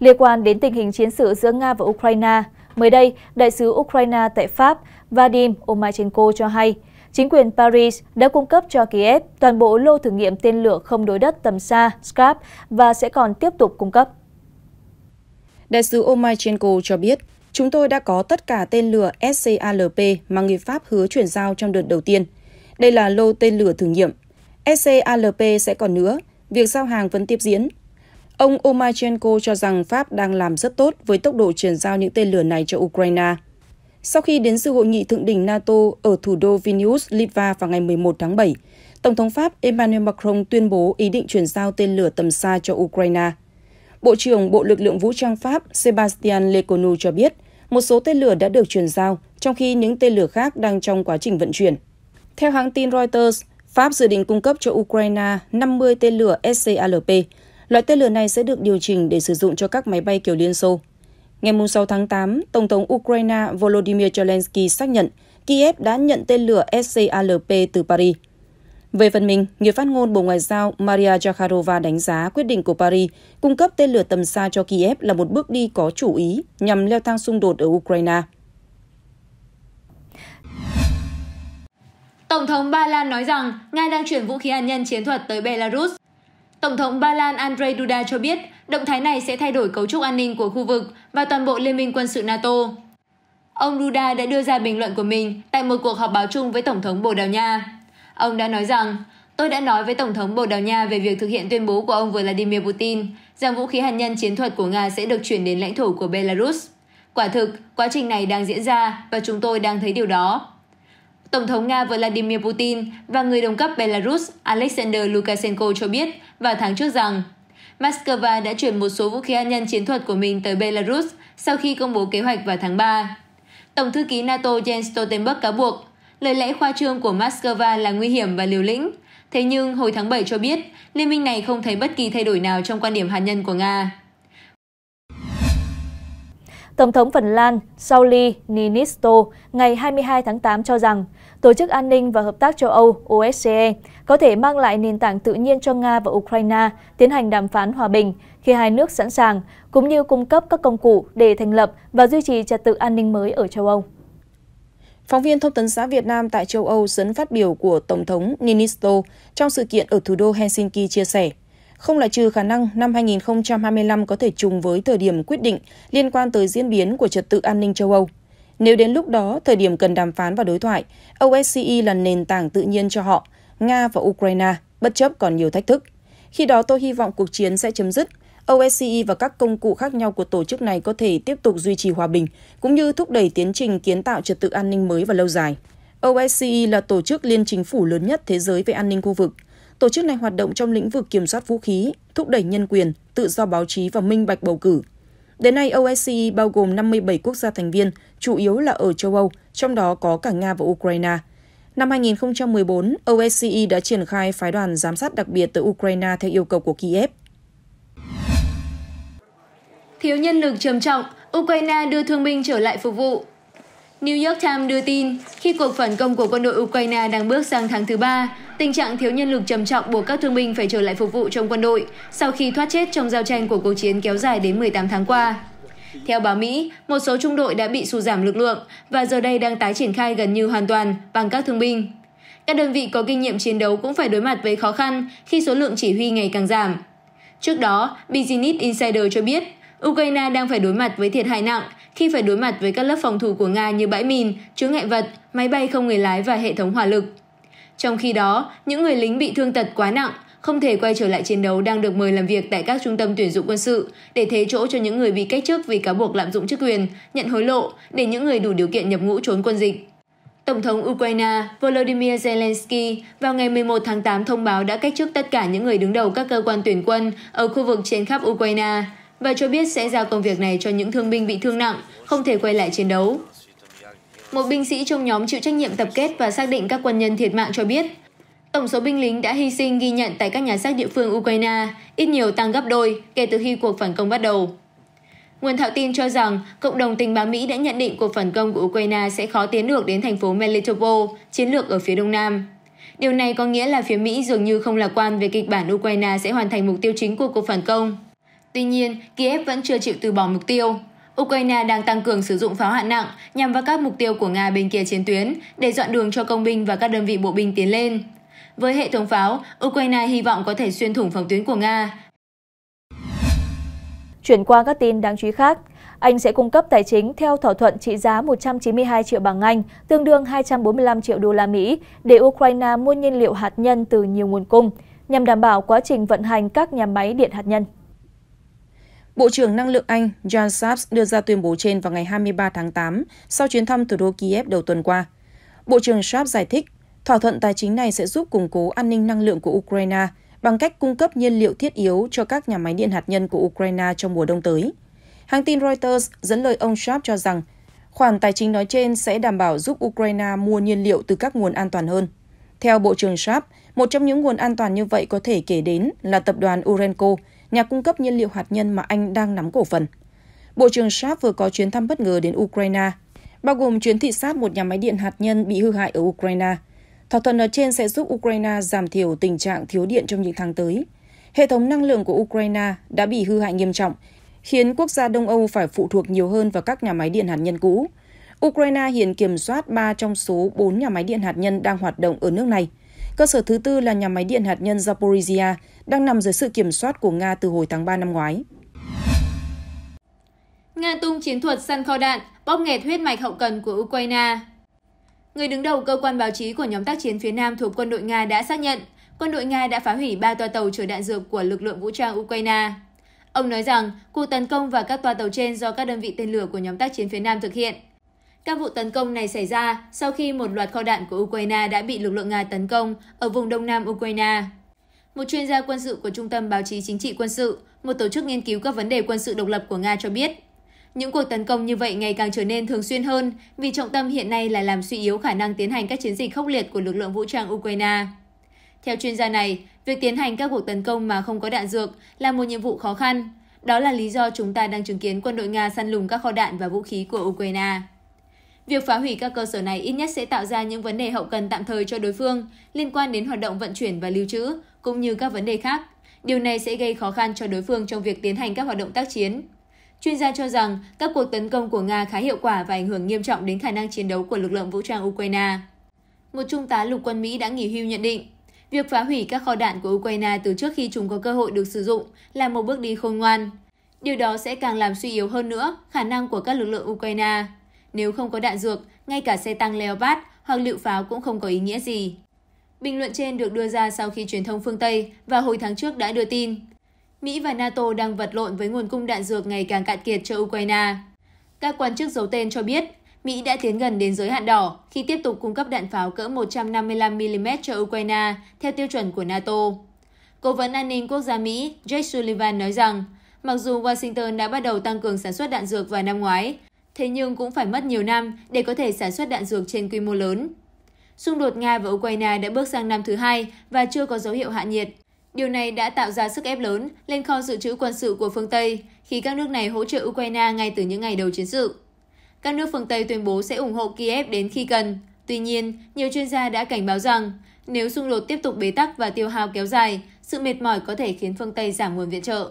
Liên quan đến tình hình chiến sự giữa Nga và Ukraine, mới đây, đại sứ Ukraine tại Pháp Vadim Omachenko cho hay, chính quyền Paris đã cung cấp cho Kiev toàn bộ lô thử nghiệm tên lửa không đối đất tầm xa SCAP và sẽ còn tiếp tục cung cấp. Đại sứ Omachenko cho biết, chúng tôi đã có tất cả tên lửa SCALP mà người Pháp hứa chuyển giao trong đợt đầu tiên. Đây là lô tên lửa thử nghiệm. SCALP sẽ còn nữa, việc giao hàng vẫn tiếp diễn. Ông Omachenko cho rằng Pháp đang làm rất tốt với tốc độ chuyển giao những tên lửa này cho Ukraine. Sau khi đến sự hội nghị thượng đỉnh NATO ở thủ đô Vilnius, Litva vào ngày 11 tháng 7, Tổng thống Pháp Emmanuel Macron tuyên bố ý định chuyển giao tên lửa tầm xa cho Ukraine. Bộ trưởng Bộ Lực lượng Vũ trang Pháp Sebastian Lecornu cho biết, một số tên lửa đã được chuyển giao, trong khi những tên lửa khác đang trong quá trình vận chuyển. Theo hãng tin Reuters, Pháp dự định cung cấp cho Ukraine 50 tên lửa SCALP, Loại tên lửa này sẽ được điều chỉnh để sử dụng cho các máy bay kiểu Liên Xô. Ngày 6 tháng 8, Tổng thống Ukraine Volodymyr Zelensky xác nhận Kiev đã nhận tên lửa SCALP từ Paris. Về phần mình, người phát ngôn Bộ Ngoại giao Maria Zakharova đánh giá quyết định của Paris cung cấp tên lửa tầm xa cho Kiev là một bước đi có chủ ý nhằm leo thang xung đột ở Ukraine. Tổng thống Ba Lan nói rằng Nga đang chuyển vũ khí hạt nhân chiến thuật tới Belarus tổng thống ba lan andrzej duda cho biết động thái này sẽ thay đổi cấu trúc an ninh của khu vực và toàn bộ liên minh quân sự nato ông duda đã đưa ra bình luận của mình tại một cuộc họp báo chung với tổng thống bồ đào nha ông đã nói rằng Tôi đã nói với Tổng thống Bồ Đào Nha về việc thực hiện tuyên bố của ông Vladimir Putin rằng vũ khí hạt nhân chiến thuật của Nga sẽ được chuyển đến lãnh thổ của Belarus. Quả thực, quá trình này đang diễn ra và chúng tôi đang thấy điều đó. Tổng thống Nga Vladimir Putin và người đồng cấp Belarus Alexander Lukashenko cho biết vào tháng trước rằng Moscow đã chuyển một số vũ khí hạt nhân chiến thuật của mình tới Belarus sau khi công bố kế hoạch vào tháng 3. Tổng thư ký NATO Jens Stoltenberg cáo buộc lời lẽ khoa trương của Moscow là nguy hiểm và liều lĩnh. Thế nhưng hồi tháng 7 cho biết, liên minh này không thấy bất kỳ thay đổi nào trong quan điểm hạt nhân của Nga. Tổng thống Phần Lan Sauli Niinisto ngày 22 tháng 8 cho rằng Tổ chức An ninh và Hợp tác châu Âu OSCE có thể mang lại nền tảng tự nhiên cho Nga và Ukraine tiến hành đàm phán hòa bình khi hai nước sẵn sàng, cũng như cung cấp các công cụ để thành lập và duy trì trật tự an ninh mới ở châu Âu. Phóng viên Thông tấn xã Việt Nam tại châu Âu dẫn phát biểu của Tổng thống Ninisto trong sự kiện ở thủ đô Helsinki chia sẻ, không loại trừ khả năng năm 2025 có thể trùng với thời điểm quyết định liên quan tới diễn biến của trật tự an ninh châu Âu. Nếu đến lúc đó, thời điểm cần đàm phán và đối thoại, OSCE là nền tảng tự nhiên cho họ, Nga và Ukraine, bất chấp còn nhiều thách thức. Khi đó tôi hy vọng cuộc chiến sẽ chấm dứt, OSCE và các công cụ khác nhau của tổ chức này có thể tiếp tục duy trì hòa bình, cũng như thúc đẩy tiến trình kiến tạo trật tự an ninh mới và lâu dài. OSCE là tổ chức liên chính phủ lớn nhất thế giới về an ninh khu vực. Tổ chức này hoạt động trong lĩnh vực kiểm soát vũ khí, thúc đẩy nhân quyền, tự do báo chí và minh bạch bầu cử. Đến nay, OSCE bao gồm 57 quốc gia thành viên, chủ yếu là ở châu Âu, trong đó có cả Nga và Ukraine. Năm 2014, OSCE đã triển khai phái đoàn giám sát đặc biệt tới Ukraine theo yêu cầu của Kiev. Thiếu nhân lực trầm trọng, Ukraine đưa thương binh trở lại phục vụ. New York Times đưa tin, khi cuộc phản công của quân đội Ukraine đang bước sang tháng thứ ba, tình trạng thiếu nhân lực trầm trọng buộc các thương binh phải trở lại phục vụ trong quân đội sau khi thoát chết trong giao tranh của cuộc chiến kéo dài đến 18 tháng qua. Theo báo Mỹ, một số trung đội đã bị sụt giảm lực lượng và giờ đây đang tái triển khai gần như hoàn toàn bằng các thương binh. Các đơn vị có kinh nghiệm chiến đấu cũng phải đối mặt với khó khăn khi số lượng chỉ huy ngày càng giảm. Trước đó, Business Insider cho biết Ukraine đang phải đối mặt với thiệt hại nặng khi phải đối mặt với các lớp phòng thủ của Nga như bãi mìn, chứa ngại vật, máy bay không người lái và hệ thống hỏa lực. Trong khi đó, những người lính bị thương tật quá nặng, không thể quay trở lại chiến đấu đang được mời làm việc tại các trung tâm tuyển dụng quân sự để thế chỗ cho những người bị cách chức vì cáo buộc lạm dụng chức quyền, nhận hối lộ để những người đủ điều kiện nhập ngũ trốn quân dịch. Tổng thống Ukraine Volodymyr Zelensky vào ngày 11 tháng 8 thông báo đã cách chức tất cả những người đứng đầu các cơ quan tuyển quân ở khu vực trên khắp Ukraine, và cho biết sẽ giao công việc này cho những thương binh bị thương nặng, không thể quay lại chiến đấu. Một binh sĩ trong nhóm chịu trách nhiệm tập kết và xác định các quân nhân thiệt mạng cho biết, tổng số binh lính đã hy sinh ghi nhận tại các nhà xác địa phương Ukraine ít nhiều tăng gấp đôi kể từ khi cuộc phản công bắt đầu. Nguồn thạo tin cho rằng cộng đồng tình báo Mỹ đã nhận định cuộc phản công của Ukraine sẽ khó tiến được đến thành phố Melitopol, chiến lược ở phía đông nam. Điều này có nghĩa là phía Mỹ dường như không lạc quan về kịch bản Ukraine sẽ hoàn thành mục tiêu chính của cuộc phản công. Tuy nhiên, Kiev vẫn chưa chịu từ bỏ mục tiêu. Ukraine đang tăng cường sử dụng pháo hạng nặng nhằm vào các mục tiêu của Nga bên kia chiến tuyến để dọn đường cho công binh và các đơn vị bộ binh tiến lên. Với hệ thống pháo, Ukraine hy vọng có thể xuyên thủng phòng tuyến của Nga. Chuyển qua các tin đáng chú ý khác, Anh sẽ cung cấp tài chính theo thỏa thuận trị giá 192 triệu bảng Anh, tương đương 245 triệu đô la Mỹ, để Ukraine mua nhiên liệu hạt nhân từ nhiều nguồn cung, nhằm đảm bảo quá trình vận hành các nhà máy điện hạt nhân. Bộ trưởng Năng lượng Anh John Saps đưa ra tuyên bố trên vào ngày 23 tháng 8 sau chuyến thăm thủ đô Kiev đầu tuần qua. Bộ trưởng Saps giải thích, thỏa thuận tài chính này sẽ giúp củng cố an ninh năng lượng của Ukraine bằng cách cung cấp nhiên liệu thiết yếu cho các nhà máy điện hạt nhân của Ukraine trong mùa đông tới. Hãng tin Reuters dẫn lời ông Sharp cho rằng, khoản tài chính nói trên sẽ đảm bảo giúp Ukraine mua nhiên liệu từ các nguồn an toàn hơn. Theo Bộ trưởng Sharp, một trong những nguồn an toàn như vậy có thể kể đến là tập đoàn Urenco, nhà cung cấp nhiên liệu hạt nhân mà Anh đang nắm cổ phần. Bộ trưởng Sharp vừa có chuyến thăm bất ngờ đến Ukraine, bao gồm chuyến thị sát một nhà máy điện hạt nhân bị hư hại ở Ukraine. Thỏa thuận ở trên sẽ giúp Ukraine giảm thiểu tình trạng thiếu điện trong những tháng tới. Hệ thống năng lượng của Ukraine đã bị hư hại nghiêm trọng, khiến quốc gia Đông Âu phải phụ thuộc nhiều hơn vào các nhà máy điện hạt nhân cũ. Ukraine hiện kiểm soát 3 trong số 4 nhà máy điện hạt nhân đang hoạt động ở nước này – Cơ sở thứ tư là nhà máy điện hạt nhân Zaporizhia, đang nằm dưới sự kiểm soát của Nga từ hồi tháng 3 năm ngoái. Nga tung chiến thuật săn kho đạn, bóp nghẹt huyết mạch hậu cần của Ukraine. Người đứng đầu cơ quan báo chí của nhóm tác chiến phía Nam thuộc quân đội Nga đã xác nhận quân đội Nga đã phá hủy 3 toa tàu chở đạn dược của lực lượng vũ trang Ukraine. Ông nói rằng cuộc tấn công và các toa tàu trên do các đơn vị tên lửa của nhóm tác chiến phía Nam thực hiện – các vụ tấn công này xảy ra sau khi một loạt kho đạn của Ukraine đã bị lực lượng Nga tấn công ở vùng đông nam Ukraine. Một chuyên gia quân sự của Trung tâm Báo chí Chính trị Quân sự, một tổ chức nghiên cứu các vấn đề quân sự độc lập của Nga cho biết, những cuộc tấn công như vậy ngày càng trở nên thường xuyên hơn vì trọng tâm hiện nay là làm suy yếu khả năng tiến hành các chiến dịch khốc liệt của lực lượng vũ trang Ukraine. Theo chuyên gia này, việc tiến hành các cuộc tấn công mà không có đạn dược là một nhiệm vụ khó khăn. Đó là lý do chúng ta đang chứng kiến quân đội Nga săn lùng các kho đạn và vũ khí của Ukraine. Việc phá hủy các cơ sở này ít nhất sẽ tạo ra những vấn đề hậu cần tạm thời cho đối phương liên quan đến hoạt động vận chuyển và lưu trữ, cũng như các vấn đề khác. Điều này sẽ gây khó khăn cho đối phương trong việc tiến hành các hoạt động tác chiến. Chuyên gia cho rằng các cuộc tấn công của Nga khá hiệu quả và ảnh hưởng nghiêm trọng đến khả năng chiến đấu của lực lượng vũ trang Ukraine. Một trung tá lục quân Mỹ đã nghỉ hưu nhận định, việc phá hủy các kho đạn của Ukraine từ trước khi chúng có cơ hội được sử dụng là một bước đi khôn ngoan. Điều đó sẽ càng làm suy yếu hơn nữa khả năng của các lực lượng Ukraine. Nếu không có đạn dược, ngay cả xe tăng Leopard hoặc lựu pháo cũng không có ý nghĩa gì. Bình luận trên được đưa ra sau khi truyền thông phương Tây và hồi tháng trước đã đưa tin Mỹ và NATO đang vật lộn với nguồn cung đạn dược ngày càng cạn kiệt cho Ukraine. Các quan chức giấu tên cho biết Mỹ đã tiến gần đến giới hạn đỏ khi tiếp tục cung cấp đạn pháo cỡ 155mm cho Ukraine theo tiêu chuẩn của NATO. Cố vấn an ninh quốc gia Mỹ Jake Sullivan nói rằng, mặc dù Washington đã bắt đầu tăng cường sản xuất đạn dược vào năm ngoái, thế nhưng cũng phải mất nhiều năm để có thể sản xuất đạn dược trên quy mô lớn. Xung đột Nga và Ukraine đã bước sang năm thứ hai và chưa có dấu hiệu hạ nhiệt. Điều này đã tạo ra sức ép lớn lên kho dự trữ quân sự của phương Tây khi các nước này hỗ trợ Ukraine ngay từ những ngày đầu chiến sự. Các nước phương Tây tuyên bố sẽ ủng hộ Kiev đến khi cần. Tuy nhiên, nhiều chuyên gia đã cảnh báo rằng nếu xung đột tiếp tục bế tắc và tiêu hao kéo dài, sự mệt mỏi có thể khiến phương Tây giảm nguồn viện trợ.